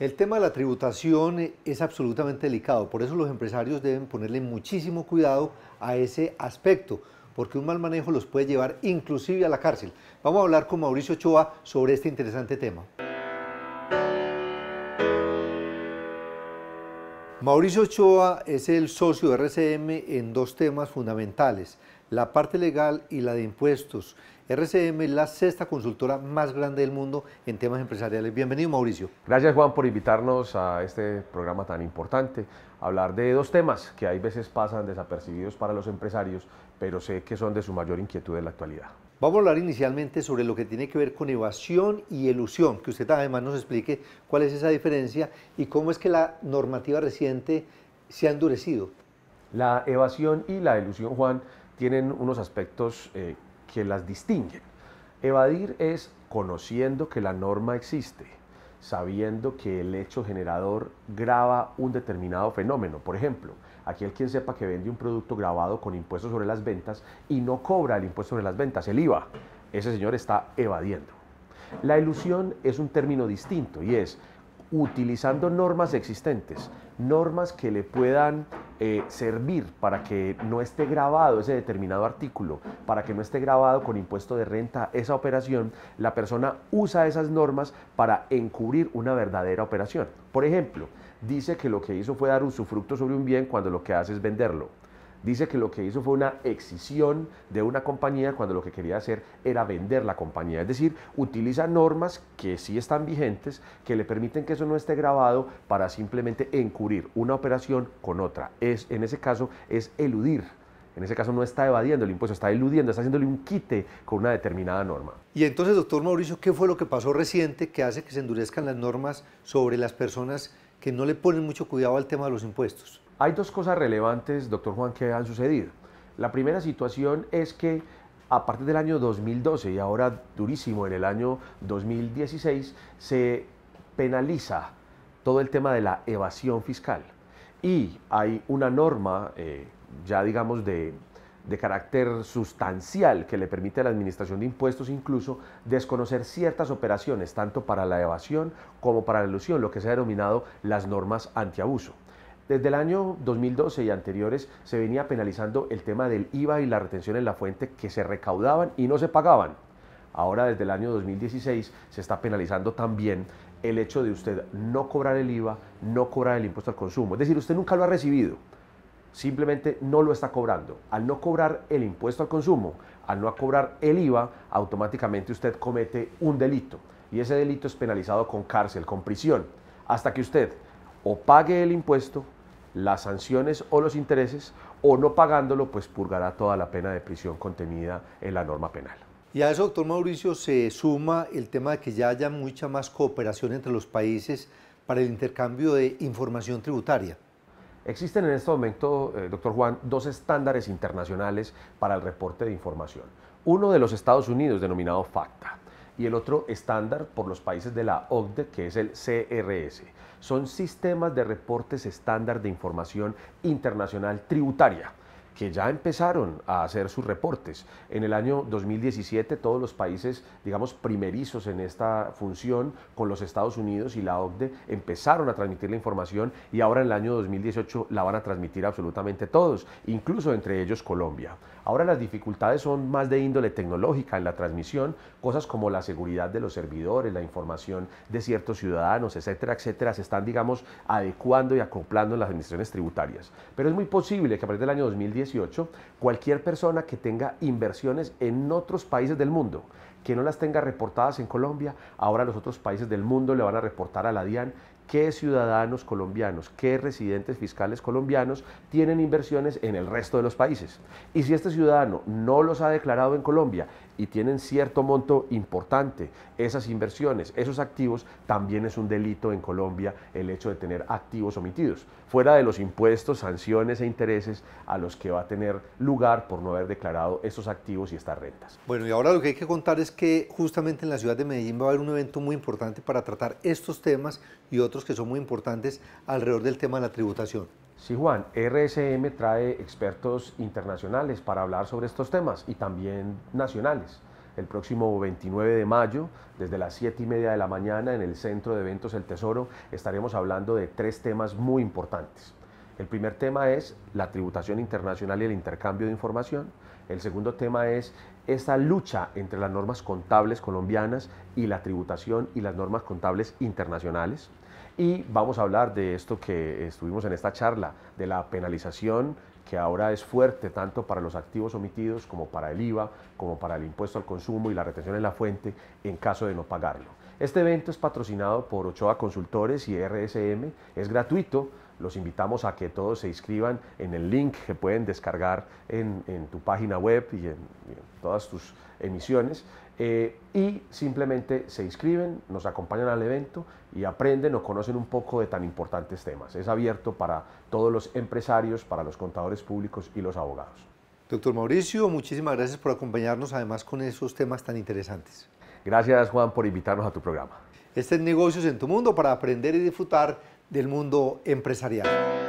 El tema de la tributación es absolutamente delicado, por eso los empresarios deben ponerle muchísimo cuidado a ese aspecto, porque un mal manejo los puede llevar inclusive a la cárcel. Vamos a hablar con Mauricio Ochoa sobre este interesante tema. Mauricio Ochoa es el socio de RCM en dos temas fundamentales la parte legal y la de impuestos. RCM es la sexta consultora más grande del mundo en temas empresariales. Bienvenido, Mauricio. Gracias, Juan, por invitarnos a este programa tan importante. Hablar de dos temas que hay veces pasan desapercibidos para los empresarios, pero sé que son de su mayor inquietud en la actualidad. Vamos a hablar inicialmente sobre lo que tiene que ver con evasión y elusión, que usted además nos explique cuál es esa diferencia y cómo es que la normativa reciente se ha endurecido. La evasión y la ilusión, Juan, tienen unos aspectos eh, que las distinguen. Evadir es conociendo que la norma existe, sabiendo que el hecho generador graba un determinado fenómeno. Por ejemplo, aquel quien sepa que vende un producto grabado con impuestos sobre las ventas y no cobra el impuesto sobre las ventas, el IVA, ese señor está evadiendo. La ilusión es un término distinto y es utilizando normas existentes, normas que le puedan eh, servir para que no esté grabado ese determinado artículo, para que no esté grabado con impuesto de renta esa operación, la persona usa esas normas para encubrir una verdadera operación. Por ejemplo, dice que lo que hizo fue dar usufructo sobre un bien cuando lo que hace es venderlo. Dice que lo que hizo fue una excisión de una compañía cuando lo que quería hacer era vender la compañía. Es decir, utiliza normas que sí están vigentes, que le permiten que eso no esté grabado para simplemente encubrir una operación con otra. Es, en ese caso es eludir. En ese caso no está evadiendo el impuesto, está eludiendo, está haciéndole un quite con una determinada norma. Y entonces, doctor Mauricio, ¿qué fue lo que pasó reciente que hace que se endurezcan las normas sobre las personas que no le ponen mucho cuidado al tema de los impuestos? Hay dos cosas relevantes, doctor Juan, que han sucedido. La primera situación es que a partir del año 2012 y ahora durísimo en el año 2016 se penaliza todo el tema de la evasión fiscal y hay una norma eh, ya digamos de, de carácter sustancial que le permite a la Administración de Impuestos incluso desconocer ciertas operaciones, tanto para la evasión como para la ilusión, lo que se ha denominado las normas antiabuso. Desde el año 2012 y anteriores se venía penalizando el tema del IVA y la retención en la fuente que se recaudaban y no se pagaban. Ahora desde el año 2016 se está penalizando también el hecho de usted no cobrar el IVA, no cobrar el impuesto al consumo. Es decir, usted nunca lo ha recibido, simplemente no lo está cobrando. Al no cobrar el impuesto al consumo, al no cobrar el IVA, automáticamente usted comete un delito. Y ese delito es penalizado con cárcel, con prisión, hasta que usted o pague el impuesto las sanciones o los intereses o no pagándolo, pues purgará toda la pena de prisión contenida en la norma penal. Y a eso, doctor Mauricio, se suma el tema de que ya haya mucha más cooperación entre los países para el intercambio de información tributaria. Existen en este momento, eh, doctor Juan, dos estándares internacionales para el reporte de información. Uno de los Estados Unidos, denominado FACTA, y el otro estándar por los países de la OCDE, que es el CRS. Son sistemas de reportes estándar de información internacional tributaria que ya empezaron a hacer sus reportes. En el año 2017 todos los países, digamos, primerizos en esta función con los Estados Unidos y la OCDE empezaron a transmitir la información y ahora en el año 2018 la van a transmitir absolutamente todos, incluso entre ellos Colombia. Ahora las dificultades son más de índole tecnológica en la transmisión, cosas como la seguridad de los servidores, la información de ciertos ciudadanos, etcétera, etcétera, se están, digamos, adecuando y acoplando en las administraciones tributarias. Pero es muy posible que a partir del año 2010 cualquier persona que tenga inversiones en otros países del mundo, que no las tenga reportadas en Colombia, ahora los otros países del mundo le van a reportar a la DIAN qué ciudadanos colombianos, qué residentes fiscales colombianos tienen inversiones en el resto de los países. Y si este ciudadano no los ha declarado en Colombia y tienen cierto monto importante, esas inversiones, esos activos, también es un delito en Colombia el hecho de tener activos omitidos, fuera de los impuestos, sanciones e intereses a los que va a tener lugar por no haber declarado esos activos y estas rentas. Bueno, y ahora lo que hay que contar es que justamente en la ciudad de Medellín va a haber un evento muy importante para tratar estos temas y otros que son muy importantes alrededor del tema de la tributación. Sí, Juan, RSM trae expertos internacionales para hablar sobre estos temas y también nacionales. El próximo 29 de mayo, desde las 7 y media de la mañana, en el Centro de Eventos El Tesoro, estaremos hablando de tres temas muy importantes. El primer tema es la tributación internacional y el intercambio de información. El segundo tema es esta lucha entre las normas contables colombianas y la tributación y las normas contables internacionales y vamos a hablar de esto que estuvimos en esta charla, de la penalización que ahora es fuerte tanto para los activos omitidos como para el IVA, como para el impuesto al consumo y la retención en la fuente en caso de no pagarlo. Este evento es patrocinado por Ochoa Consultores y RSM, es gratuito, los invitamos a que todos se inscriban en el link que pueden descargar en, tu página web y en, en todas tus emisiones eh, y simplemente se inscriben, nos acompañan al evento y aprenden o conocen un poco de tan importantes temas. Es abierto para todos los empresarios, para los contadores públicos y los abogados. Doctor Mauricio, muchísimas gracias por acompañarnos además con esos temas tan interesantes. Gracias Juan por invitarnos a tu programa. Este es Negocios en tu Mundo para aprender y disfrutar del mundo empresarial.